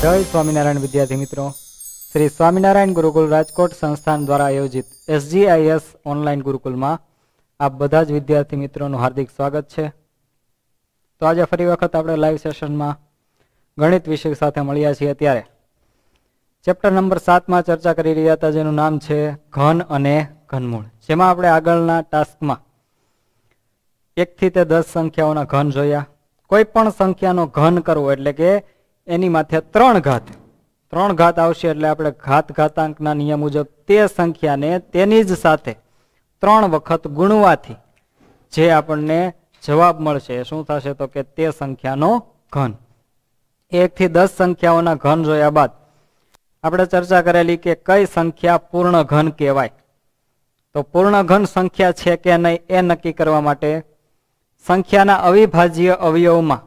જય સ્વામિનારાયણ વિદ્યાર્થી મિત્રો શ્રી સ્વામિનારાયણ ગુરુકુલ રાજકોટ સંસ્થાન દ્વારા આયોજિત એસજીઆઈએસ ઓનલાઈન ગુરુકુલમાં આપ બધા જ વિદ્યાર્થી મિત્રોનું હાર્દિક સ્વાગત છે તો આજે ફરી વખત આપણે લાઈવ સેશનમાં ગણિત વિષય સાથે મળ્યા છીએ ત્યારે ચેપ્ટર નંબર સાતમાં ચર્ચા કરી રહ્યા હતા જેનું નામ છે ઘન અને ઘનમૂળ જેમાં આપણે આગળના ટાસ્કમાં એકથી તે દસ સંખ્યાઓના ઘન જોયા કોઈ પણ સંખ્યાનો ઘન કરવો એટલે કે એની માથે ત્રણ ઘાત ત્રણ ઘાત આવશે એટલે આપણે ઘાત ઘાતાંકના નિયમ મુજબ તે સંખ્યાને તેની જ સાથે ત્રણ વખત ગુણવાથી જે આપણને જવાબ મળશે શું થશે તો કે તે સંખ્યાનો ઘન એકથી દસ સંખ્યાઓના ઘન જોયા બાદ આપણે ચર્ચા કરેલી કે કઈ સંખ્યા પૂર્ણ ઘન કહેવાય તો પૂર્ણ ઘન સંખ્યા છે કે નહીં એ નક્કી કરવા માટે સંખ્યાના અવિભાજ્ય અવયવમાં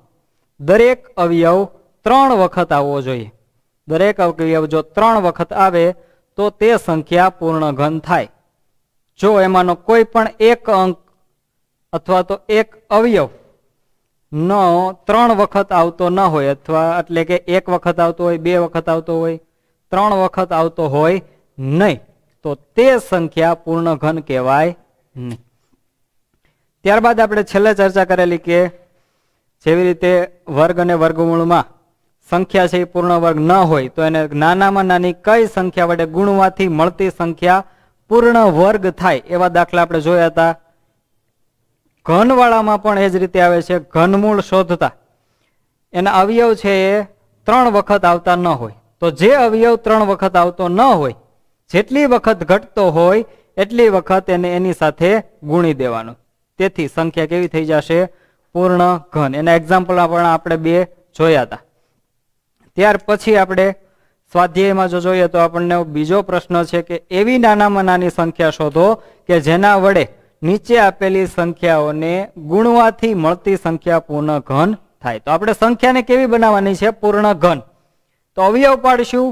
દરેક અવયવ ત્રણ વખત આવવો જોઈએ દરેક અવકવ્યવ જો ત્રણ વખત આવે તો તે સંખ્યા પૂર્ણ ઘન થાય જો એમાંનો કોઈ પણ એક અંક અથવા તો એક અવયવ ન ત્રણ વખત આવતો ન હોય અથવા એટલે કે એક વખત આવતો હોય બે વખત આવતો હોય ત્રણ વખત આવતો હોય નહીં તો તે સંખ્યા પૂર્ણ ઘન કહેવાય નહીં ત્યારબાદ આપણે છેલ્લે ચર્ચા કરેલી કે જેવી રીતે વર્ગ અને વર્ગમૂળમાં સંખ્યા છે એ પૂર્ણ વર્ગ ન હોય તો એને નાનામાં નાની કઈ સંખ્યા વડે ગુણવાથી મળતી સંખ્યા પૂર્ણ વર્ગ થાય એવા દાખલા આપણે જોયા હતા ઘનવાળામાં પણ એ જ રીતે આવે છે ઘનમૂળ શોધતા એના અવયવ છે એ ત્રણ વખત આવતા ન હોય તો જે અવયવ ત્રણ વખત આવતો ન હોય જેટલી વખત ઘટતો હોય એટલી વખત એને એની સાથે ગુણી દેવાનું તેથી સંખ્યા કેવી થઈ જશે પૂર્ણ ઘન એના એક્ઝામ્પલમાં પણ આપણે બે જોયા હતા ત્યાર પછી આપણે સ્વાધ્યાયમાં જો જોઈએ તો આપણને બીજો પ્રશ્ન છે કે એવી નાનામાં નાની સંખ્યા શોધો કે જેના વડે નીચે આપેલી સંખ્યાઓને ગુણવાથી મળતી સંખ્યા પૂર્ણ ઘન થાય તો આપણે સંખ્યાને કેવી બનાવવાની છે પૂર્ણ ઘન તો અવયવ પાડશું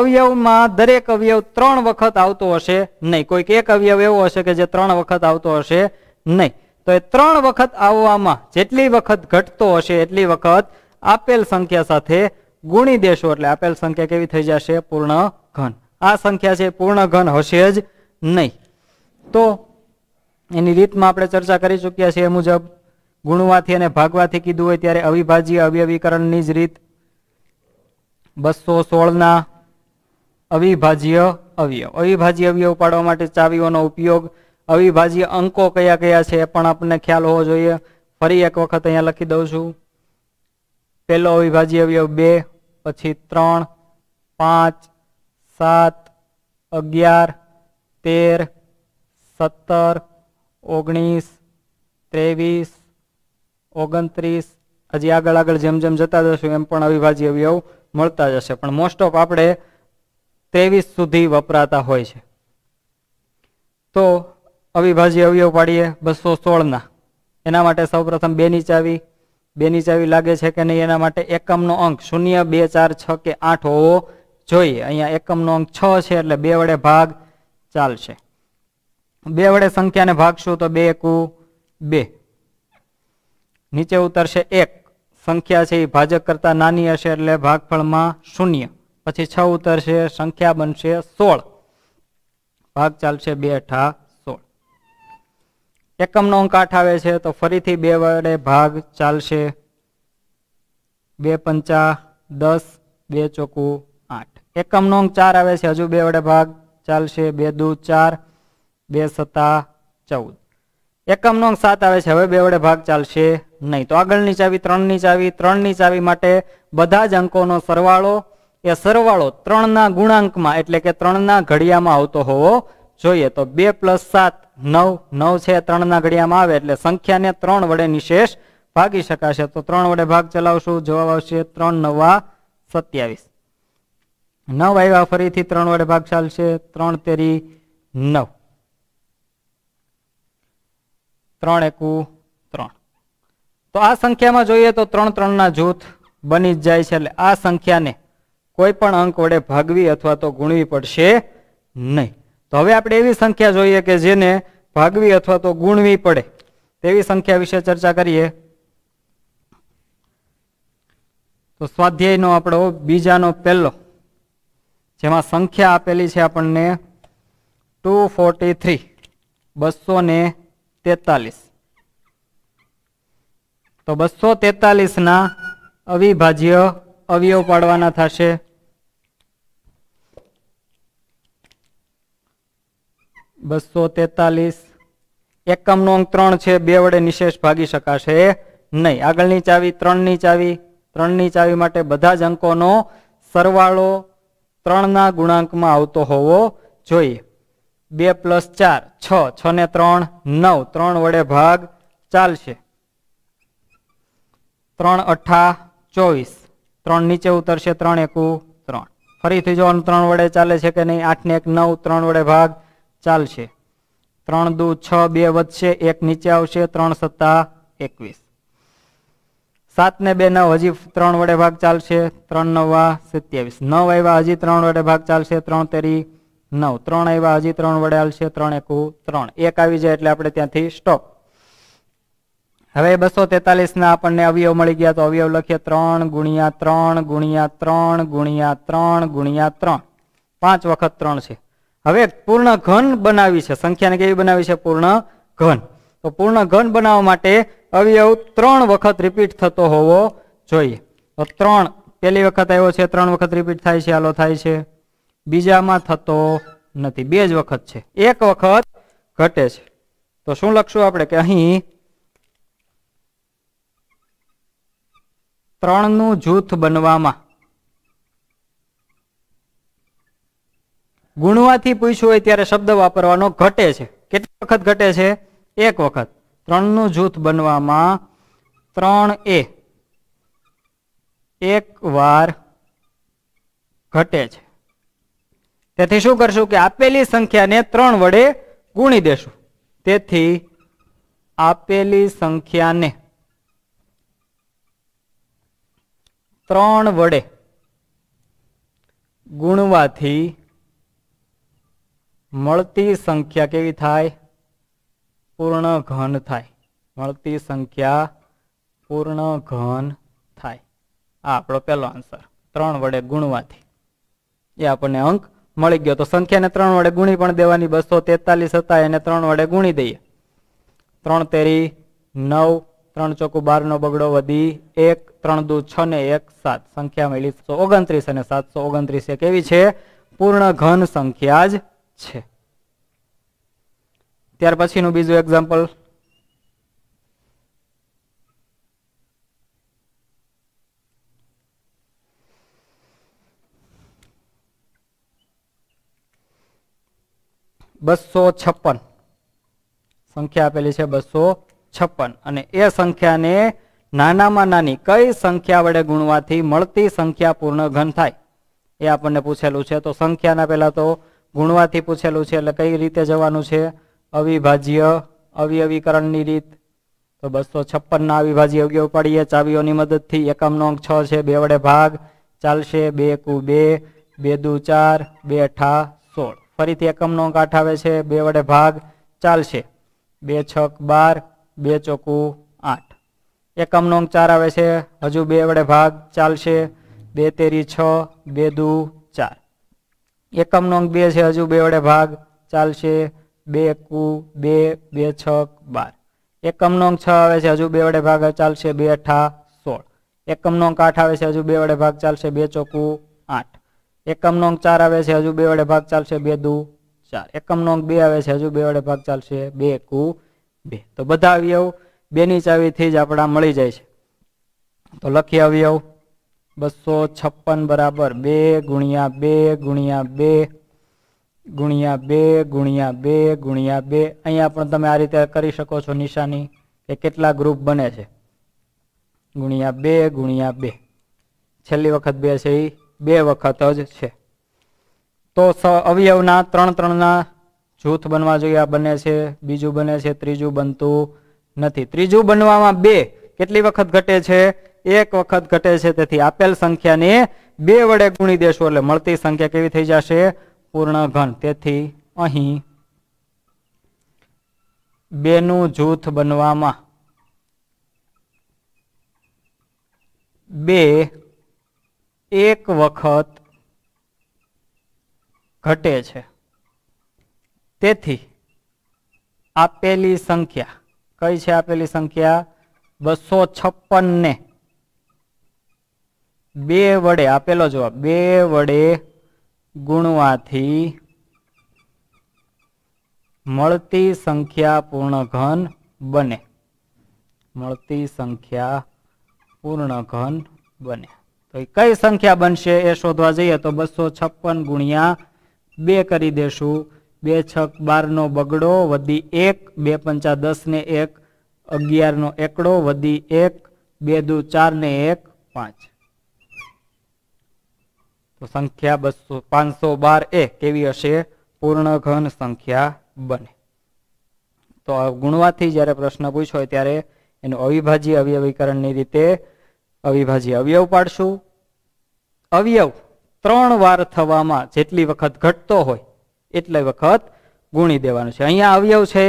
અવયવમાં દરેક અવયવ ત્રણ વખત આવતો હશે નહીં કોઈક એક અવયવ એવો હશે કે જે ત્રણ વખત આવતો હશે નહીં તો એ ત્રણ વખત આવવામાં જેટલી વખત ઘટતો હશે એટલી વખત આપેલ સંખ્યા સાથે ગુણી દેશો એટલે આપેલ સંખ્યા કેવી થઈ જશે પૂર્ણ ઘન આ સંખ્યા છે પૂર્ણ ઘન હશે જ નહીં તો એની રીતમાં આપણે ચર્ચા કરી ચૂક્યા છીએ એ મુજબ ગુણવાથી અને ભાગવાથી કીધું હોય ત્યારે અવિભાજ્ય અવયવીકરણની જ રીત બસો સોળના અવિભાજ્ય અવયવ અવિભાજ્ય અવયવ પાડવા માટે ચાવીઓનો ઉપયોગ અવિભાજ્ય અંકો કયા કયા છે એ પણ આપણને ખ્યાલ હોવો જોઈએ ફરી એક વખત અહીંયા લખી દઉં છું પહેલો અવિભાજ્ય અવયવ બે પછી ત્રણ પાંચ સાત અગિયાર તેર સત્તર ઓગણીસ ત્રેવીસ ઓગણત્રીસ હજી આગળ આગળ જેમ જેમ જતા જશું એમ પણ અવિભાજ્ય અવયવ મળતા જશે પણ મોસ્ટ ઓફ આપણે ત્રેવીસ સુધી વપરાતા હોય છે તો અવિભાજ્ય અવયવ પાડીએ બસો સોળના એના માટે સૌપ્રથમ બેની ચાવી બેની ચાવી લાગે છે કે નહીં એના માટે એકમનો અંક શૂન્ય બે ચાર છ કે આઠ હોવો જોઈએ અહીંયા એકમનો અંક છ છે એટલે બે વડે ભાગ ચાલશે બે વડે સંખ્યાને ભાગશું તો બે એકુ બે નીચે ઉતરશે એક સંખ્યા છે એ ભાજક કરતાં નાની હશે એટલે ભાગફળમાં શૂન્ય પછી છ ઉતરશે સંખ્યા બનશે સોળ ભાગ ચાલશે બે અઠા એકમનો અંક આઠ આવે છે તો ફરીથી બે વડે ભાગ ચાલશે બે પંચા દસ બે ચોકુ આઠ એકમનો અંક ચાર આવે છે હજુ બે વડે ભાગ ચાલશે બે દુ ચાર બે સત્તા ચૌદ એકમનો અંક સાત આવે છે હવે બે વડે ભાગ ચાલશે નહીં તો આગળની ચાવી ત્રણની ચાવી ત્રણની ચાવી માટે બધા જ અંકોનો સરવાળો એ સરવાળો ત્રણના ગુણાંકમાં એટલે કે ત્રણના ઘડિયામાં આવતો હોવો જોઈએ તો બે પ્લસ સાત નવ નવ છે ત્રણના ઘડિયામાં આવે એટલે સંખ્યાને ત્રણ વડે નિશેષ ભાગી શકાશે તો ત્રણ વડે ભાગ ચલાવશું જવાબ આવશે ત્રણ નવા સત્યાવીસ નવ આવ્યા ફરીથી ત્રણ વડે ભાગ ચાલશે ત્રણ તેરી નવ ત્રણ એકુ ત્રણ તો આ સંખ્યામાં જોઈએ તો ત્રણ ત્રણના જૂથ બની જ જાય છે એટલે આ સંખ્યાને કોઈ પણ અંક વડે ભાગવી અથવા તો ગુણવી પડશે નહીં તો હવે આપણે એવી સંખ્યા જોઈએ કે જેને ભાગવી અથવા તો ગુણવી પડે તેવી સંખ્યા વિશે ચર્ચા કરીએ તો સ્વાધ્યાયનો આપણો બીજાનો પહેલો જેમાં સંખ્યા આપેલી છે આપણને ટુ ફોર્ટી થ્રી બસો ને તેતાલીસ તો બસો તેતાલીસના અવિભાજ્ય અવયવ પાડવાના થશે બસો તેતાલીસ એકમનો અંક ત્રણ છે બે વડે નિશેષ ભાગી શકાશે નહીં આગળની ચાવી ત્રણની ચાવી ત્રણની ચાવી માટે બધા જ અંકોનો સરવાળો ત્રણના ગુણાંકમાં આવતો હોવો જોઈએ બે પ્લસ ચાર છ છ ને ત્રણ નવ ત્રણ વડે ભાગ ચાલશે ત્રણ અઠા ચોવીસ ત્રણ નીચે ઉતરશે ત્રણ એકુ ત્રણ ફરીથી જો ત્રણ વડે ચાલે છે કે નહીં આઠ ને એક નવ ત્રણ વડે ભાગ ચાલશે ત્રણ દુ છ બે વધશે એક નીચે આવશે ત્રણ સત્તા એકવીસ સાત ને બે નવ હજી ત્રણ વડે ભાગ ચાલશે ત્રણ નવા સત્યાવીસ નવ આવ્યા હજી ત્રણ વડે ભાગ ચાલશે ત્રણ તેરી નવ ત્રણ આવ્યા હજી ત્રણ વડે આવશે ત્રણ એકુ ત્રણ એક આવી જાય એટલે આપણે ત્યાંથી સ્ટોપ હવે બસો તેતાલીસ ના આપણને અવયવ મળી ગયા તો અવયવ લખીએ ત્રણ ગુણ્યા ત્રણ ગુણ્યા ત્રણ ગુણ્યા ત્રણ ગુણ્યા ત્રણ પાંચ વખત ત્રણ છે હવે પૂર્ણ ઘન બનાવી છે સંખ્યાને કેવી બનાવી છે પૂર્ણ ઘન તો પૂર્ણ ઘન બનાવવા માટે અવયવ ત્રણ વખત રિપીટ થતો હોવો જોઈએ તો ત્રણ પહેલી વખત આવ્યો છે ત્રણ વખત રિપીટ થાય છે આલો થાય છે બીજામાં થતો નથી બે જ વખત છે એક વખત ઘટે છે તો શું લખશું આપણે કે અહીં ત્રણનું જૂથ બનવામાં ગુણવાથી પૂછ્યું હોય ત્યારે શબ્દ વાપરવાનો ઘટે છે કેટલી વખત ઘટે છે એક વખત ત્રણનું જૂથ બનવામાં ત્રણ એ એક વાર ઘટે છે તેથી શું કરશું કે આપેલી સંખ્યાને ત્રણ વડે ગુણી દેશું તેથી આપેલી સંખ્યાને ત્રણ વડે ગુણવાથી મળતી સંખ્યા કેવી થાય પૂર્ણ ઘન થાય મળતી સંખ્યા પૂર્ણ ઘન થાય આ આપણો પહેલો આન્સર ત્રણ વડે ગુણવાથી એ આપણને અંક મળી ગયો તો સંખ્યાને ત્રણ વડે ગુણી પણ દેવાની બસો તેતાલીસ હતા એને ત્રણ વડે ગુણી દઈએ ત્રણ તેરી નવ ત્રણ ચોકુ બારનો બગડો વધી એક ત્રણ દુ છ ને એક સાત સંખ્યા મળી ઓગણત્રીસ અને સાતસો ઓગણત્રીસ એ કેવી છે પૂર્ણ ઘન સંખ્યા જ છે ત્યાર પછીનું બીજું એક્ઝામ્પલ બસો છપ્પન સંખ્યા આપેલી છે બસો છપ્પન અને એ સંખ્યાને નાનામાં નાની કઈ સંખ્યા વડે ગુણવાથી મળતી સંખ્યા પૂર્ણ ઘન થાય એ આપણને પૂછેલું છે તો સંખ્યાના પહેલા તો ગુણવાથી પૂછેલું છે એટલે કઈ રીતે જવાનું છે અવિભાજ્ય અવયવીકરણની રીત તો બસો છપ્પનના અવિભાજ્ય અવયવ પડીએ ચાવીઓની મદદથી એકમનો અંક છ છે બે વડે ભાગ ચાલશે બે કુ બે બે દુ ચાર બે ઠા સોળ ફરીથી એકમનો અંક આઠ આવે છે બે વડે ભાગ ચાલશે બે છક બાર બે ચોકુ આઠ એકમનો અંક ચાર આવે છે હજુ બે વડે ભાગ ચાલશે બે તેરી છ બે દુ ચાર એકમનો અંક બે છે હજુ બે વડે ભાગ ચાલશે બે કુ બે બે છ બાર એકમનો અંક છ આવે છે હજુ બે વડે ભાગ ચાલશે બે અઠા સોળ એકમનો અંક આઠ આવે છે હજુ બે વડે ભાગ ચાલશે બે ચોકુ આઠ એકમનો અંક ચાર આવે છે હજુ બે વડે ભાગ ચાલશે બે દુ ચાર એકમનો અંક બે આવે છે હજુ બે વડે ભાગ ચાલશે બે કુ બે તો બધા અવયવ બેની ચાવીથી જ આપણા મળી જાય છે તો લખીએ અવયવ બસો છપ્પન બરાબર બે ગુણ્યા બે ગુણ્યા બે ગુણ્યા બે ગુણ્યા બે ગુણ્યા બે અહીંયા પણ તમે આ રીતે કરી શકો છો નિશાની કે કેટલા ગ્રુપ બને છે ગુણ્યા બે ગુણ્યા બે છેલ્લી વખત બે છે એ બે વખત જ છે તો અવયવના ત્રણ ત્રણના જૂથ બનવા જોઈએ આ બને છે બીજું બને છે ત્રીજું બનતું નથી ત્રીજું બનવામાં બે કેટલી વખત ઘટે છે એક વખત ઘટે છે તેથી આપેલ સંખ્યાને બે વડે ગુણી દેશો એટલે મળતી સંખ્યા કેવી થઈ જશે પૂર્ણ ઘન તેથી અહીં બેનું જૂથ બનવામાં બે એક વખત ઘટે છે તેથી આપેલી સંખ્યા કઈ છે આપેલી સંખ્યા બસો છપ્પનને બે વડે આપેલો જવાબ બે વડે ગુણવાથી મળતી સંખ્યા પૂર્ણ ઘન બને મળતી સંખ્યા પૂર્ણ ઘન બને તો કઈ સંખ્યા બનશે એ શોધવા જઈએ તો બસો છપ્પન ગુણ્યા બે કરી દેશું બે છક બારનો બગડો વધી એક બે પંચા દસ ને એક અગિયારનો એકડો વધી એક બે દુ ચાર ને એક પાંચ તો સંખ્યા બસો પાંચસો બાર એ કેવી હશે પૂર્ણ ઘન સંખ્યા બને તો ગુણવાથી જ્યારે પ્રશ્ન પૂછ્યો ત્યારે એનું અવિભાજ્ય અવયવીકરણની રીતે અવિભાજ્ય અવયવ પાડશું અવયવ ત્રણ વાર થવામાં જેટલી વખત ઘટતો હોય એટલી વખત ગુણી દેવાનું છે અહીંયા અવયવ છે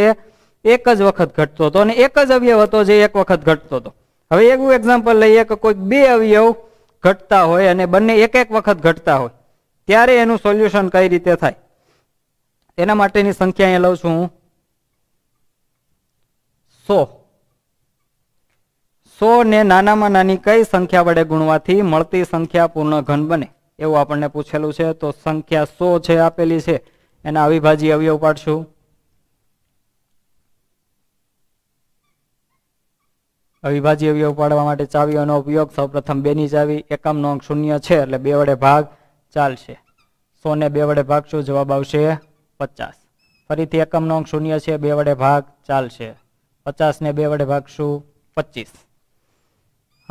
એક જ વખત ઘટતો હતો અને એક જ અવયવ હતો જે એક વખત ઘટતો હતો હવે એવું એક્ઝામ્પલ લઈએ કે કોઈક બે અવયવ ઘટતા હોય અને બંને એક એક વખત ઘટતા હોય ત્યારે એનું સોલ્યુશન કઈ રીતે થાય એના માટેની સંખ્યા અહીંયા લઉં છું હું સો સો ને નાનામાં નાની કઈ સંખ્યા વડે ગુણવાથી મળતી સંખ્યા પૂર્ણ ઘન બને એવું આપણને પૂછેલું છે તો સંખ્યા સો છે આપેલી છે એના અવિભાજ્ય અવયવ પાડશું અવિભાજ્ય અવયવ પાડવા માટે ચાવીઓનો ઉપયોગ સૌપ્રથમ બેની ચાવી એકમનો અંક શૂન્ય છે એટલે બે વડે ભાગ ચાલશે સોને બે વડે ભાગશું જવાબ આવશે પચાસ ફરીથી એકમનો અંક શૂન્ય છે બે વડે ભાગ ચાલશે પચાસને બે વડે ભાગશું પચીસ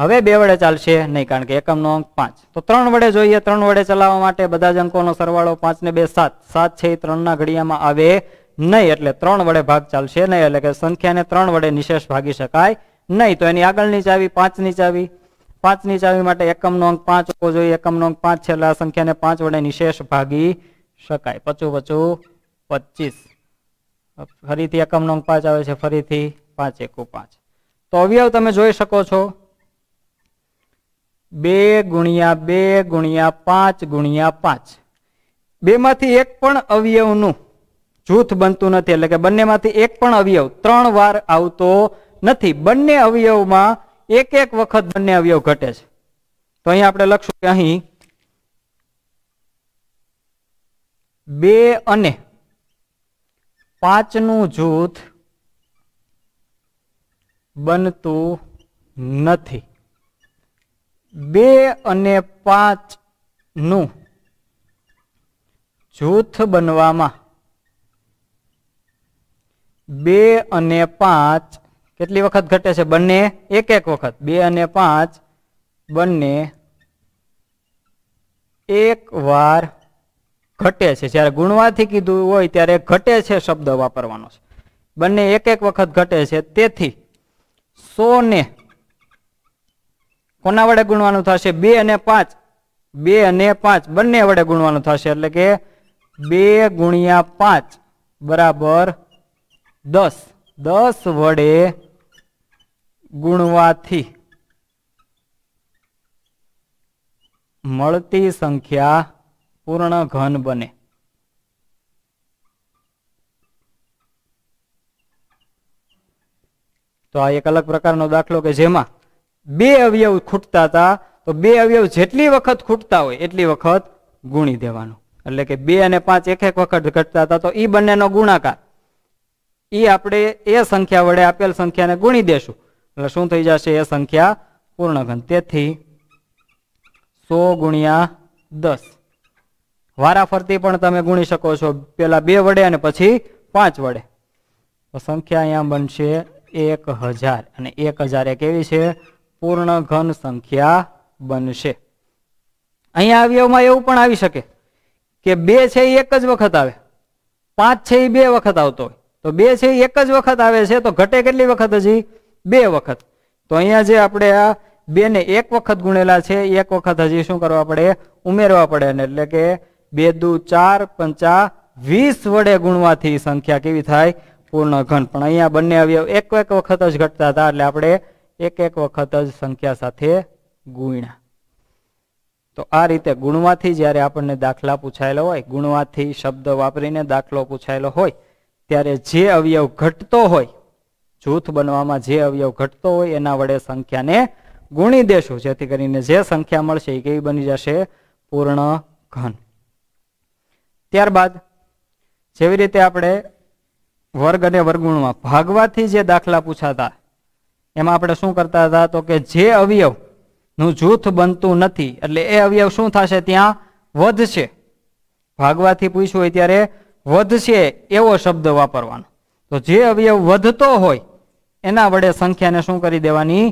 હવે બે વડે ચાલશે નહીં કારણ કે એકમનો અંક પાંચ તો ત્રણ વડે જોઈએ ત્રણ વડે ચલાવવા માટે બધા જ અંકોનો સરવાળો પાંચને બે સાત સાત છે એ ત્રણના ઘડિયામાં આવે નહીં એટલે ત્રણ વડે ભાગ ચાલશે નહીં એટલે કે સંખ્યાને ત્રણ વડે નિશેષ ભાગી શકાય નહીં તો એની આગળની ચાવી પાંચની ચાવી પાંચની ચાવી માટે એકમનો અંક પાંચ હોવો જોઈએ એકમનો અંક પાંચ છેલ્લા સંખ્યાને પાંચ વડે નિશેષ ભાગી શકાય પચું પચું પચીસ ફરીથી એકમનો અંક પાંચ આવે છે ફરીથી પાંચ એકુ પાંચ તો અવયવ તમે જોઈ શકો છો બે ગુણ્યા બે ગુણ્યા પાંચ ગુણ્યા પાંચ બે માંથી એક પણ અવયવનું જૂથ બનતું નથી એટલે કે બંનેમાંથી એક પણ અવયવ ત્રણ વાર આવતો નથી બંને અવયવમાં એક એક વખત બંને અવયવ ઘટે છે તો અહીં આપણે લખશું કે અહીં બે અને પાંચનું જૂથ બનતું નથી બે અને પાંચનું જૂથ બનવામાં બે અને પાંચ કેટલી વખત ઘટે છે બંને એક એક વખત બે અને પાંચ બંને એકવાર ઘટે છે એટલે ગુણવા થી કીધું હોય ત્યારે ઘટે છે શબ્દ વાપરવાનો છે બંને એક એક વખત ઘટે છે તેથી 100 ને કોના વડે ગુણવાનું થશે બે અને પાંચ બે અને પાંચ બંને વડે ગુણવાનું થશે એટલે કે 2 * 5 = 10 10 વડે ગુણવાથી મળતી સંખ્યા પૂર્ણ ઘન બને તો આ એક અલગ પ્રકારનો દાખલો કે જેમાં બે અવયવ ખૂટતા હતા તો બે અવયવ જેટલી વખત ખૂટતા હોય એટલી વખત ગુણી દેવાનું એટલે કે બે અને પાંચ એક એક વખત ઘટતા હતા તો એ બંનેનો ગુણાકાર એ આપણે એ સંખ્યા વડે આપેલ સંખ્યાને ગુણી દેશું એટલે શું થઈ જશે એ સંખ્યા પૂર્ણ ઘન તેથી સો ગુણ્યા દસ વારાફરતી પણ તમે ગુણી શકો છો પેલા બે વડે અને પછી પાંચ વડે તો સંખ્યા અહીંયા બનશે એક હજાર અને એક હજાર એ કેવી છે પૂર્ણ ઘન સંખ્યા બનશે અહીંયા અવયવમાં એવું પણ આવી શકે કે બે છે એ એક જ વખત આવે પાંચ છે એ બે વખત આવતો હોય તો બે છે એ એક જ વખત આવે છે તો ઘટે કેટલી વખત હજી બે વખત તો અહીંયા જે આપણે આ બે ને એક વખત ગુણેલા છે એક વખત હજી શું કરવા પડે ઉમેરવા પડે ને એટલે કે બે દુ ચાર પંચા વીસ વડે ગુણવાથી સંખ્યા કેવી થાય પૂર્ણ ઘન પણ અહીંયા બંને અવયવ એક એક વખત જ ઘટતા હતા એટલે આપણે એક એક વખત જ સંખ્યા સાથે ગુણ્યા તો આ રીતે ગુણવાથી જ્યારે આપણને દાખલા પૂછાયેલો હોય ગુણવાથી શબ્દ વાપરીને દાખલો પૂછાયેલો હોય ત્યારે જે અવયવ ઘટતો હોય જૂથ બનવામાં જે અવયવ ઘટતો હોય એના વડે સંખ્યાને ગુણી દેશું જેથી કરીને જે સંખ્યા મળશે એ કેવી બની જશે પૂર્ણ ઘન ત્યારબાદ જેવી રીતે આપણે વર્ગ અને વર્ગુણમાં ભાગવાથી જે દાખલા પૂછાતા એમાં આપણે શું કરતા હતા તો કે જે અવયવનું જૂથ બનતું નથી એટલે એ અવયવ શું થશે ત્યાં વધશે ભાગવાથી પૂછ્યું હોય ત્યારે વધશે એવો શબ્દ વાપરવાનો તો જે અવયવ વધતો હોય એના વડે સંખ્યાને શું કરી દેવાની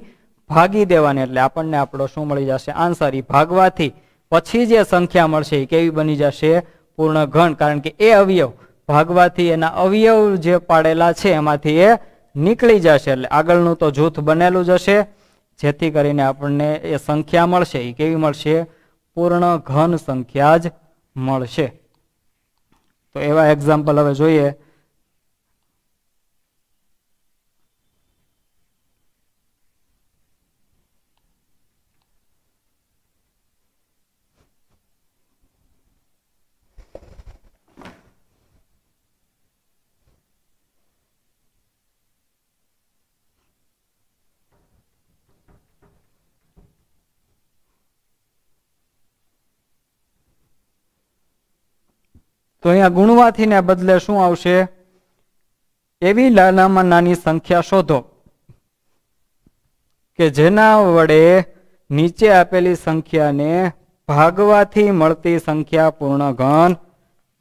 ભાગી દેવાની એટલે આપણને આપણો શું મળી જશે આન્સર એ ભાગવાથી પછી જે સંખ્યા મળશે એ કેવી બની જશે પૂર્ણ ઘણ કારણ કે એ અવયવ ભાગવાથી એના અવયવ જે પાડેલા છે એમાંથી એ નીકળી જશે એટલે આગળનું તો જૂથ બનેલું જશે જેથી કરીને આપણને એ સંખ્યા મળશે એ કેવી મળશે પૂર્ણ ઘન સંખ્યા જ મળશે તો એવા એક્ઝામ્પલ હવે જોઈએ તો અહીંયા ગુણવાથીને બદલે શું આવશે એવી નાનામાં નાની સંખ્યા શોધો કે જેના વડે નીચે આપેલી સંખ્યાને ભાગવાથી મળતી સંખ્યા પૂર્ણ ઘન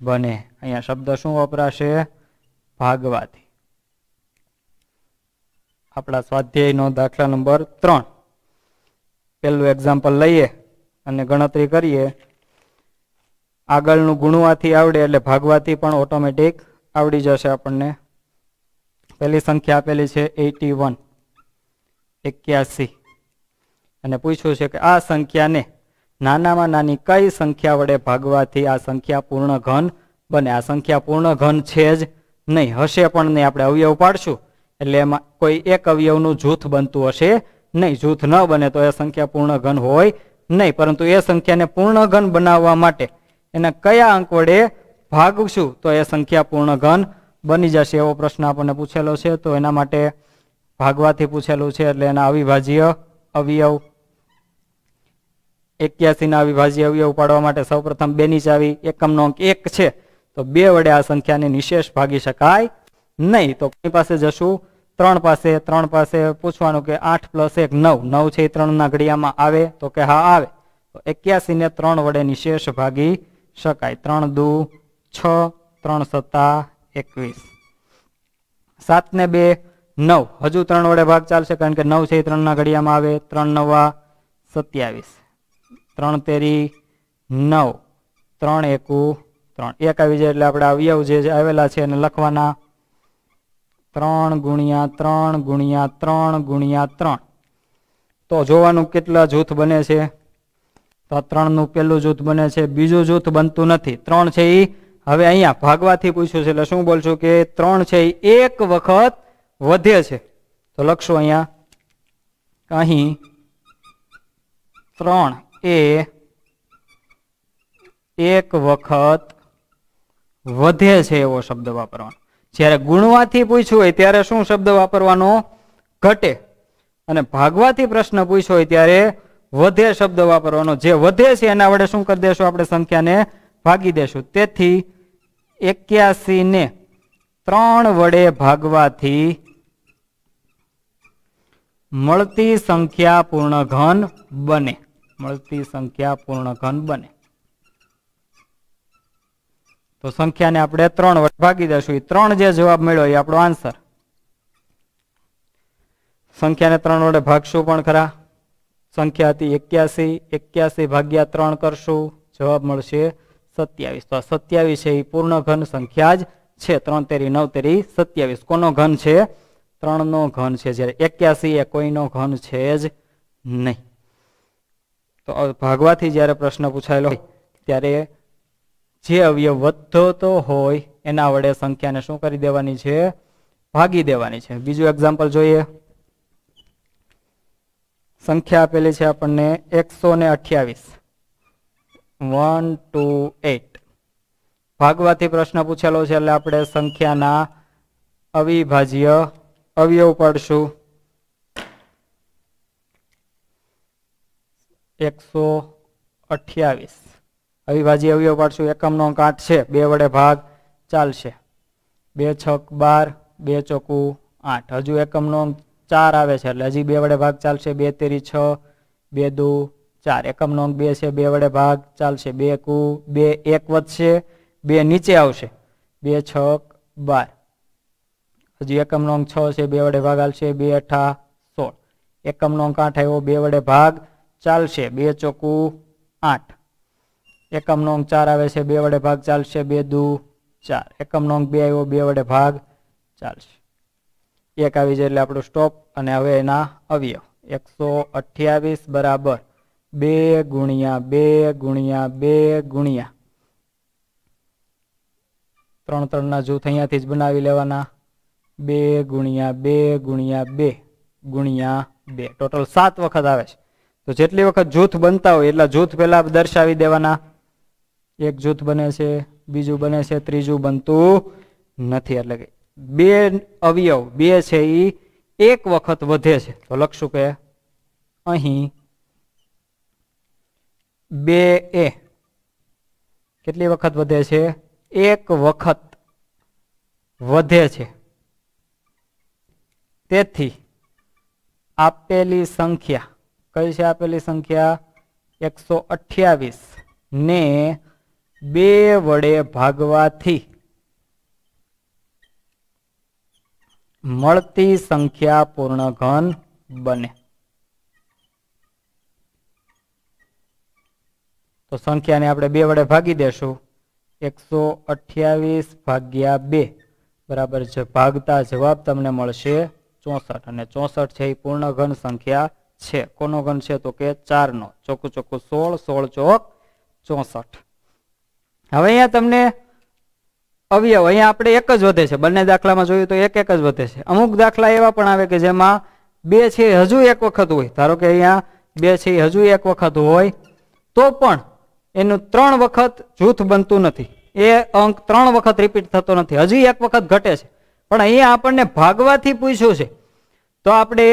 બને અહીંયા શબ્દ શું વપરાશે ભાગવાથી આપણા સ્વાધ્યાયનો દાખલા નંબર ત્રણ પહેલું એક્ઝામ્પલ લઈએ અને ગણતરી કરીએ આગળનું ગુણવાથી આવડે એટલે ભાગવાથી પણ ઓટોમેટિક આવડી જશે આપણને પહેલી સંખ્યા આપેલી છે એટી વન એક્યાસી અને પૂછ્યું છે કે આ સંખ્યાને નાનામાં નાની કઈ સંખ્યા વડે ભાગવાથી આ સંખ્યા પૂર્ણ ઘન બને આ સંખ્યા પૂર્ણ ઘન છે જ નહીં હશે પણ નહીં આપણે અવયવ પાડશું એટલે એમાં કોઈ એક અવયવનું જૂથ બનતું હશે નહીં જૂથ ન બને તો એ સંખ્યા પૂર્ણ ઘન હોય નહીં પરંતુ એ સંખ્યાને પૂર્ણ ઘન બનાવવા માટે એને કયા અંક વડે ભાગશું તો એ સંખ્યા પૂર્ણ ઘન બની જશે એવો પ્રશ્ન આપણને પૂછેલો છે તો એના માટે ભાગવાથી પૂછેલું છે એટલે એના અવિભાજ્ય અવયવ એક્યાસીના અવિભાજ્ય અવયવ પાડવા માટે સૌપ્રથમ બેની ચાવી એકમનો અંક એક છે તો બે વડે આ સંખ્યાને નિશેષ ભાગી શકાય નહીં તો કોની પાસે જશું ત્રણ પાસે ત્રણ પાસે પૂછવાનું કે આઠ પ્લસ એક નવ નવ છે એ ત્રણના ઘડિયામાં આવે તો કે હા આવે તો એક્યાસીને ત્રણ વડે નિશેષ ભાગી શકાય ત્રણ દુ છ ત્રણ સત્તા એકવીસ સાત ને બે નવ હજુ ત્રણ વડે ભાગ ચાલશે કારણ કે નવ છે એ ત્રણના ઘડિયામાં આવે ત્રણ નવા સત્યાવીસ ત્રણ તેરી નવ ત્રણ એકુ ત્રણ એક આવી જાય એટલે આપણે અવયવ જે આવેલા છે એને લખવાના ત્રણ ગુણ્યા ત્રણ ગુણ્યા ત્રણ ગુણ્યા ત્રણ તો જોવાનું કેટલા જૂથ બને છે તો ત્રણનું પહેલું જૂથ બને છે બીજું જૂથ બનતું નથી ત્રણ છે એ હવે અહીંયા ભાગવાથી પૂછ્યું છે એટલે શું બોલશું કે ત્રણ છે એ એક વખત વધે છે તો લખશું અહીંયા અહીં ત્રણ એ એક વખત વધે છે એવો શબ્દ વાપરવાનો જ્યારે ગુણવાથી પૂછ્યું હોય ત્યારે શું શબ્દ વાપરવાનો ઘટે અને ભાગવાથી પ્રશ્ન પૂછ્યો હોય ત્યારે વધે શબ્દ વાપરવાનો જે વધે છે એના વડે શું કરી દેશું આપણે સંખ્યાને ભાગી દેશું તેથી એક્યાસી ને ત્રણ વડે ભાગવાથી મળતી સંખ્યા પૂર્ણ ઘન બને મળતી સંખ્યા પૂર્ણ ઘન બને તો સંખ્યાને આપણે ત્રણ વડે ભાગી દઈશું ત્રણ જે જવાબ મળ્યો એ આપણો આન્સર સંખ્યાને ત્રણ વડે ભાગશું પણ ખરા સંખ્યા હતી એક્યાસી એક્યાસી ભાગ્યા ત્રણ કરશું જવાબ મળશે સત્યાવીસ તો આ સત્યાવીસ છે એ પૂર્ણ ઘન સંખ્યા જ છે ત્રણ તેરી નવ તેરી સત્યાવીસ કોનો ઘન છે ત્રણનો ઘન છે જ્યારે એક્યાસી એ કોઈનો ઘન છે જ નહીં તો ભાગવાથી જ્યારે પ્રશ્ન પૂછાયેલો હોય ત્યારે જે અવયવ વધતો તો હોય એના વડે સંખ્યાને શું કરી દેવાની છે ભાગી દેવાની છે બીજું એક્ઝામ્પલ જોઈએ સંખ્યા આપેલી છે આપણને એકસો ને અઠ્યાવીસ વન ટુ એટ ભાગવાથી પ્રશ્ન પૂછેલો છે એટલે આપણે સંખ્યાના અવિભાજ્ય અવયવ પડશું એકસો અઠ્યાવીસ અવિભાજ્ય અવયવ પાડશું એકમનો અંક આઠ છે બે વડે ભાગ ચાલશે બે છક બાર બે ચોકુ આઠ હજુ એકમનો અંક ચાર આવે છે એટલે હજી બે વડે ભાગ ચાલશે બે તેરી છ બે દુ ચાર એકમનો અંક બે છે બે વડે ભાગ ચાલશે બે કુ બે એક વધશે બે નીચે આવશે બે છ બાર હજી એકમનો અંક છ છે બે વડે ભાગ હાલશે બે અઠા સોળ એકમનો અંક આઠ આવ્યો બે વડે ભાગ ચાલશે બે ચોકુ આઠ એકમનો અંક ચાર આવે છે બે વડે ભાગ ચાલશે બે દુ ચાર એકમનો અંક બે આવ્યો બે વડે ભાગ ચાલશે એક આવી જાય એટલે આપણું સ્ટોપ અને હવે એના અવયવ એકસો અઠ્યાવીસ બરાબર બે ગુણ્યા બે ગુણ્યા બે ગુણ્યા ત્રણ ત્રણના જૂથ અહીંયાથી જ બનાવી લેવાના બે ગુણ્યા બે ગુણ્યા બે ગુણ્યા બે ટોટલ સાત વખત આવે છે તો જેટલી વખત જૂથ બનતા હોય એટલા જૂથ પહેલા દર્શાવી દેવાના એક જૂથ બને છે બીજું બને છે ત્રીજું બનતું નથી એટલે કે બે અવયવ બે છે એ એક વખત વધે છે તો લખશું કે અહીં બે એ કેટલી વખત વધે છે એક વખત વધે છે તેથી આપેલી સંખ્યા કઈ છે આપેલી સંખ્યા એકસો અઠ્યાવીસ ને બે વડે ભાગવાથી મળતી સંખ્યા પૂર્ણ ઘન બને તો સંખ્યાને આપણે બે વડે ભાગી દેશું એકસો અઠ્યાવીસ ભાગ્યા બે બરાબર છે ભાગતા જવાબ તમને મળશે ચોસઠ અને ચોસઠ છે એ પૂર્ણ ઘન સંખ્યા છે કોનો ઘન છે તો કે ચારનો ચોખ્ખું ચોખ્ખું સોળ સોળ ચોક ચોસઠ હવે અહીંયા તમને અવયવ અહીંયા આપણે એક જ વધે છે બંને દાખલામાં જોયું તો એક એક જ વધે છે અમુક દાખલા એવા પણ આવે કે જેમાં બે છે હજુ એક વખત હોય ધારો કે અહીંયા બે છે હજુ એક વખત હોય તો પણ એનું ત્રણ વખત જૂથ બનતું નથી એ અંક ત્રણ વખત રિપીટ થતો નથી હજી એક વખત ઘટે છે પણ અહીંયા આપણને ભાગવાથી પૂછ્યું છે તો આપણે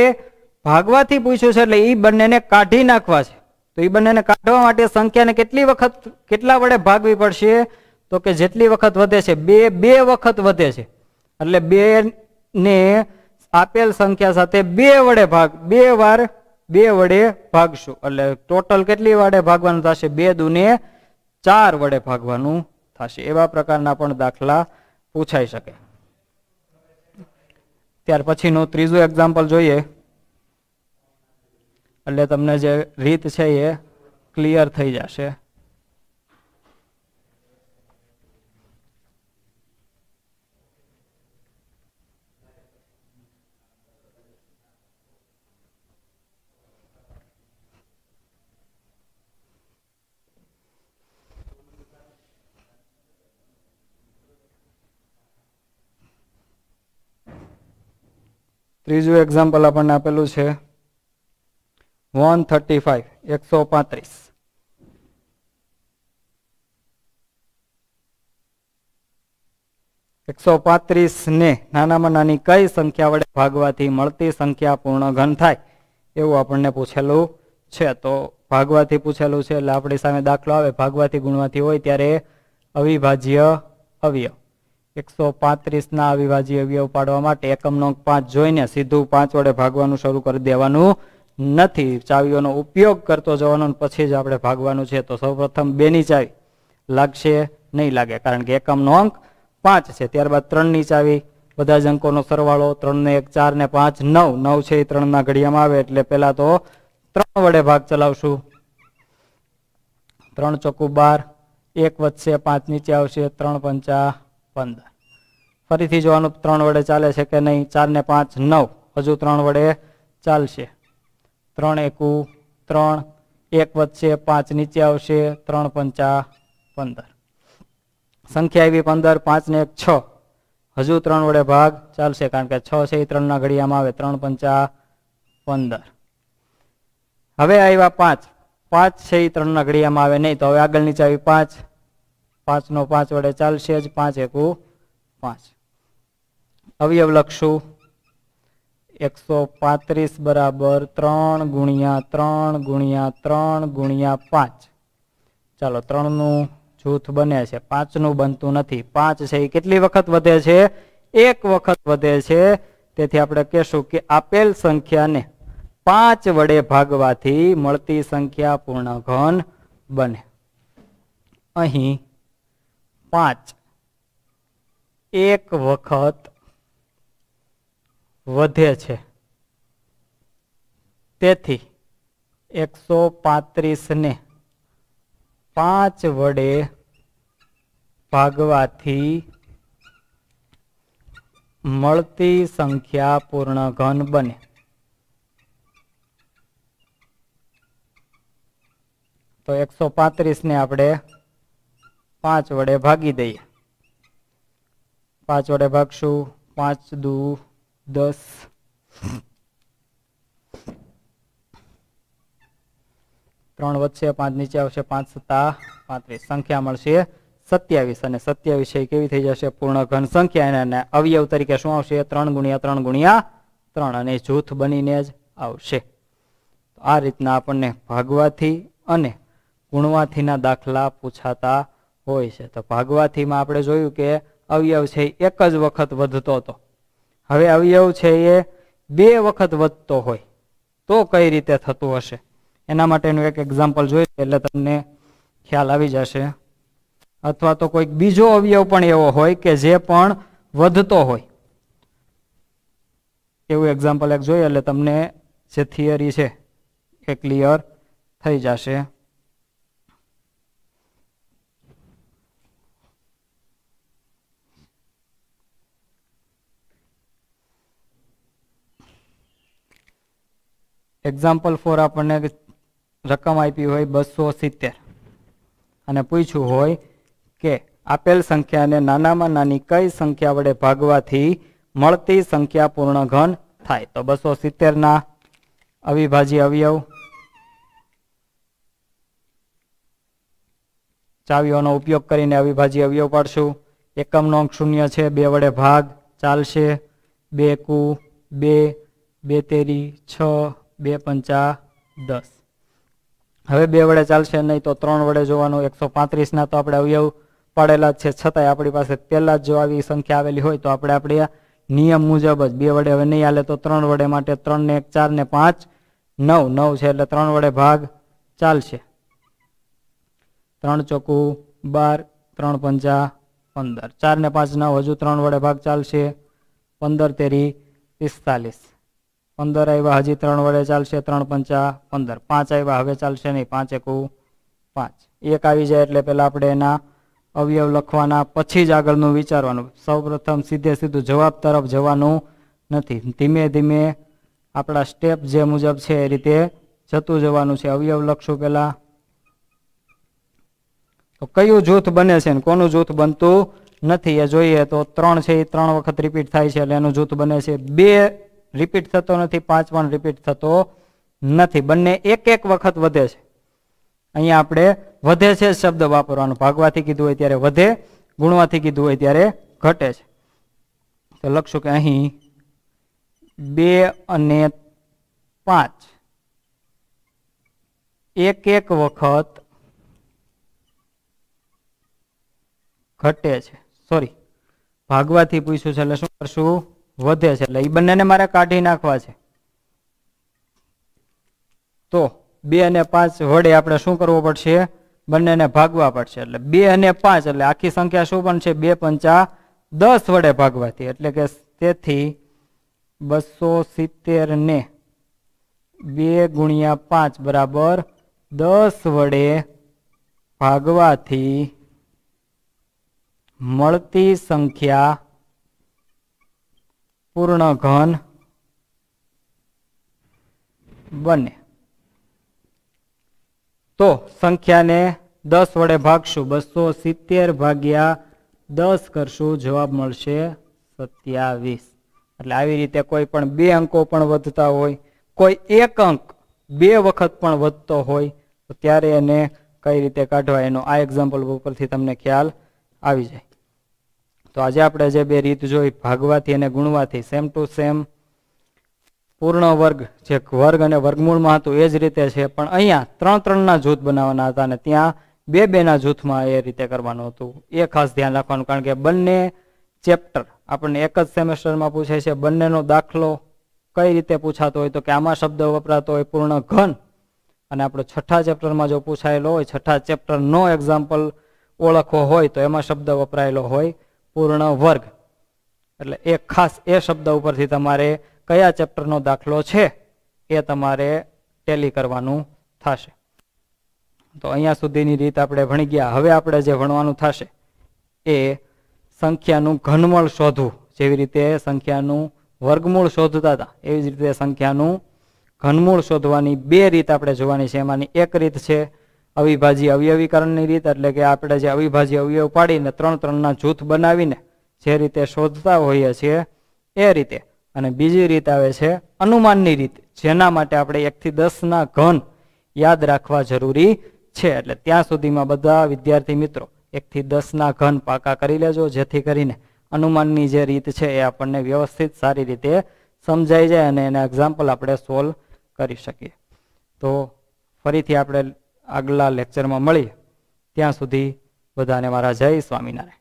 ભાગવાથી પૂછ્યું છે એટલે એ બંનેને કાઢી નાખવા છે તો એ બંનેને કાઢવા માટે સંખ્યાને કેટલી વખત કેટલા વડે ભાગવી પડશે તો કે જેટલી વખત વધે છે બે બે વખત વધે છે એટલે બે ને આપેલ સંખ્યા સાથે બે વડે ભાગ બે વાર બે વડે ભાગશું એટલે ટોટલ કેટલી વડે ભાગવાનું થશે બે દુને ચાર વડે ભાગવાનું થશે એવા પ્રકારના પણ દાખલા પૂછાઈ શકે ત્યાર પછીનું ત્રીજું એક્ઝામ્પલ જોઈએ એટલે તમને જે રીત છે એ ક્લિયર થઈ જશે ત્રીજું એક્ઝામ્પલ આપણને આપેલું છે વન થર્ટી ફાઈવ એકસો પાંત્રીસ એકસો પાંત્રીસ ને નાનામાં નાની કઈ સંખ્યા વડે ભાગવાથી મળતી સંખ્યા પૂર્ણ ઘન થાય એવું આપણને પૂછેલું છે તો ભાગવાથી પૂછેલું છે એટલે આપણી સામે દાખલો આવે ભાગવાથી ગુણવાથી હોય ત્યારે અવિભાજ્ય અવયવ એકસો પાંત્રીસના અવિભાજી અવયવ પાડવા માટે એકમનો પાંચ જોઈને સીધું પાંચ વડે ભાગવાનું શરૂ કરી દેવાનું નથી ચાવીઓનો ઉપયોગ કરતો જવાનો પછી જ આપણે ભાગવાનું છે તો સૌપ્રથમ બેની ચાવી લાગશે નહીં લાગે કારણ કે એકમનો અંક પાંચ છે ત્યારબાદ ત્રણની ચાવી બધા જ અંકોનો સરવાળો ત્રણને એક ચાર ને પાંચ નવ નવ છે એ ત્રણના ઘડિયામાં આવે એટલે પહેલાં તો ત્રણ વડે ભાગ ચલાવશું ત્રણ ચોખ્ખું બાર એક વધશે પાંચ નીચે આવશે ત્રણ પંચા પંદર ફરીથી જોવાનું ત્રણ વડે ચાલે છે કે નહીં ચાર ને પાંચ નવ હજુ ત્રણ વડે ચાલશે ત્રણ એકુ ત્રણ એક વધશે પાંચ નીચે આવશે ત્રણ પંચા પંદર સંખ્યા એવી પંદર પાંચ ને એક છ હજુ ત્રણ વડે ભાગ ચાલશે કારણ કે છ છે એ ત્રણના ઘડિયામાં આવે ત્રણ પંચા પંદર હવે આવ્યા પાંચ પાંચ છે એ ત્રણના ઘડિયામાં આવે નહીં તો હવે આગળ નીચે આવી પાંચ પાંચનો પાંચ વડે ચાલશે જ પાંચ એકુ પાંચ અવયવ લખશું એકસો પાંત્રીસ બરાબર ત્રણ ગુણ્યા ત્રણ ગુણ્યા ત્રણ ગુણ્યા પાંચ ચાલો ત્રણનું જૂથ બને છે પાંચનું બનતું નથી પાંચ છે એ કેટલી વખત વધે છે એક વખત વધે છે તેથી આપણે કહેશું કે આપેલ સંખ્યાને પાંચ વડે ભાગવાથી મળતી સંખ્યા પૂર્ણ ઘન બને અહીં પાંચ એક વખત વધે છે તેથી એકસો પાંત્રીસને પાંચ વડે ભાગવાથી મળતી સંખ્યા પૂર્ણ ઘન બને તો એકસો પાંત્રીસને આપણે પાંચ વડે ભાગી દઈએ પાંચ વડે ભાગશું પાંચ દુ દસ ત્રણ વધશે પાંચ નીચે આવશે પાંચ સત્તા પાંત્રીસ સંખ્યા મળશે સત્યાવીસ અને સત્યાવીસ છે કેવી થઈ જશે પૂર્ણ ઘન સંખ્યા અને અવયવ તરીકે શું આવશે ત્રણ ગુણ્યા ત્રણ ગુણ્યા ત્રણ અને જૂથ બનીને જ આવશે આ રીતના આપણને ભાગવાથી અને ગુણવાથીના દાખલા પૂછાતા હોય છે તો ભાગવાથીમાં આપણે જોયું કે અવયવ છે એક જ વખત વધતો હતો હવે અવયવ છે એ બે વખત વધતો હોય તો કઈ રીતે થતું હશે એના માટેનું એક એક્ઝામ્પલ જોઈએ એટલે તમને ખ્યાલ આવી જશે અથવા તો કોઈક બીજો અવયવ પણ એવો હોય કે જે પણ વધતો હોય એવું એક્ઝામ્પલ એક જોઈએ એટલે તમને જે થિયરી છે એ ક્લિયર થઈ જશે એક્ઝામ્પલ ફોર આપણને રકમ આપી હોય બસો સિત્તેર અને પૂછ્યું હોય કે આપેલ સંખ્યાને નાનામાં નાની કઈ સંખ્યા વડે ભાગવાથી મળતી સંખ્યા પૂર્ણ ઘન થાય તો બસો સિત્તેરના અવિભાજી અવયવ ચાવીઓનો ઉપયોગ કરીને અવિભાજી અવયવ પાડશું એકમનો અંક શૂન્ય છે બે વડે ભાગ ચાલશે બે કુ બે બે તેરી છ બે પંચા દસ હવે બે વડે ચાલશે નહીં તો ત્રણ વડે જોવાનું એકસો પાંત્રીસના તો આપણે અવયવ જ છે છતાંય આપણી પાસે પહેલાં જ જો આવી સંખ્યા આવેલી હોય તો આપણે આપણે નિયમ મુજબ જ બે વડે હવે નહીં હાલે તો ત્રણ વડે માટે ત્રણ ને એક ચાર ને પાંચ નવ નવ છે એટલે ત્રણ વડે ભાગ ચાલશે ત્રણ ચોખ્ખું બાર ત્રણ પંચા પંદર ચાર ને પાંચ નવ હજુ ત્રણ વડે ભાગ ચાલશે પંદર તેરી પિસ્તાલીસ પંદર આવ્યા હજી ત્રણ વડે ચાલશે ત્રણ પંચા પંદર પાંચ આવ્યા હવે ચાલશે નહીં પાંચ એકું પાંચ એક આવી જાય એટલે પહેલાં આપણે એના અવયવ લખવાના પછી જ આગળનું વિચારવાનું સૌપ્રથમ સીધે સીધું જવાબ તરફ જવાનું નથી ધીમે ધીમે આપણા સ્ટેપ જે મુજબ છે એ રીતે જતું જવાનું છે અવયવ લખશું પહેલાં તો કયું જૂથ બને છે ને કોનું જૂથ બનતું નથી એ જોઈએ તો ત્રણ છે એ ત્રણ વખત રિપીટ થાય છે એટલે એનું જૂથ બને છે બે રિપીટ થતો નથી પાંચ પણ રિપીટ થતો નથી બંને એક એક વખત વધે છે અહીંયા આપણે વધે છે શબ્દ વાપરવાનો ભાગવાથી કીધું હોય ત્યારે વધે ગુણવાથી કીધું હોય ત્યારે ઘટે છે તો લખશું કે અહીં બે અને પાંચ એક એક વખત ઘટે છે સોરી ભાગવાથી પૂછ્યું છે એટલે શું કરશું વધે છે એટલે એ બંનેને મારે કાઢી નાખવા છે તો બે અને પાંચ વડે આપણે શું કરવું પડશે બંનેને ભાગવા પડશે એટલે બે અને પાંચ એટલે આખી સંખ્યા શું પણ છે બે પંચા દસ વડે ભાગવાથી એટલે કે તેથી બસો સિત્તેર ને બે ગુણ્યા પાંચ બરાબર દસ વડે ભાગવાથી મળતી સંખ્યા પૂર્ણ ઘન બને તો સંખ્યાને દસ વડે ભાગશું બસો સિત્તેર ભાગ્યા દસ કરશું જવાબ મળશે સત્યાવીસ એટલે આવી રીતે કોઈ પણ બે અંકો પણ વધતા હોય કોઈ એક અંક બે વખત પણ વધતો હોય તો ત્યારે એને કઈ રીતે કાઢવા એનો આ એક્ઝામ્પલ ઉપરથી તમને ખ્યાલ આવી જાય તો આજે આપણે જે બે રીત જોઈ ભાગવાથી અને ગુણવાથી સેમ ટુ સેમ પૂર્ણ વર્ગ જે વર્ગ અને વર્ગમૂળમાં હતું એ જ રીતે છે પણ અહીંયા ત્રણ ત્રણના જૂથ બનાવવાના હતા અને ત્યાં બે બેના જૂથમાં એ રીતે કરવાનું હતું એ ખાસ ધ્યાન રાખવાનું કારણ કે બંને ચેપ્ટર આપણને એક જ સેમેસ્ટરમાં પૂછે છે બંનેનો દાખલો કઈ રીતે પૂછાતો હોય તો કે આમાં શબ્દ વપરાતો હોય પૂર્ણ ઘન અને આપણો છઠ્ઠા ચેપ્ટરમાં જો પૂછાયેલો હોય છઠ્ઠા ચેપ્ટરનો એક્ઝામ્પલ ઓળખવો હોય તો એમાં શબ્દ વપરાયેલો હોય પૂર્ણ વર્ગ એટલે એ ખાસ એ શબ્દ ઉપરથી તમારે કયા ચેપ્ટરનો દાખલો છે એ તમારે ટેલી કરવાનું થશે તો અહીંયા સુધીની રીત આપણે ભણી ગયા હવે આપણે જે ભણવાનું થશે એ સંખ્યાનું ઘનમળ શોધવું જેવી રીતે સંખ્યાનું વર્ગમૂળ શોધતા હતા એવી જ રીતે સંખ્યાનું ઘનમૂળ શોધવાની બે રીત આપણે જોવાની છે એમાંની એક રીત છે અવિભાજી અવયવીકરણની રીત એટલે કે આપણે જે અવિભાજી અવયવ પાડીને ત્રણ ત્રણના જૂથ બનાવીને જે રીતે શોધતા હોઈએ છીએ એ રીતે અને બીજી રીત આવે છે અનુમાનની રીત જેના માટે આપણે એકથી દસના ઘન યાદ રાખવા જરૂરી છે એટલે ત્યાં સુધીમાં બધા વિદ્યાર્થી મિત્રો એકથી દસના ઘન પાકા કરી લેજો જેથી કરીને અનુમાનની જે રીત છે એ આપણને વ્યવસ્થિત સારી રીતે સમજાઈ જાય અને એના એક્ઝામ્પલ આપણે સોલ્વ કરી શકીએ તો ફરીથી આપણે આગલા લેક્ચરમાં મળીએ ત્યાં સુધી બધાને મારા જય સ્વામિનારાયણ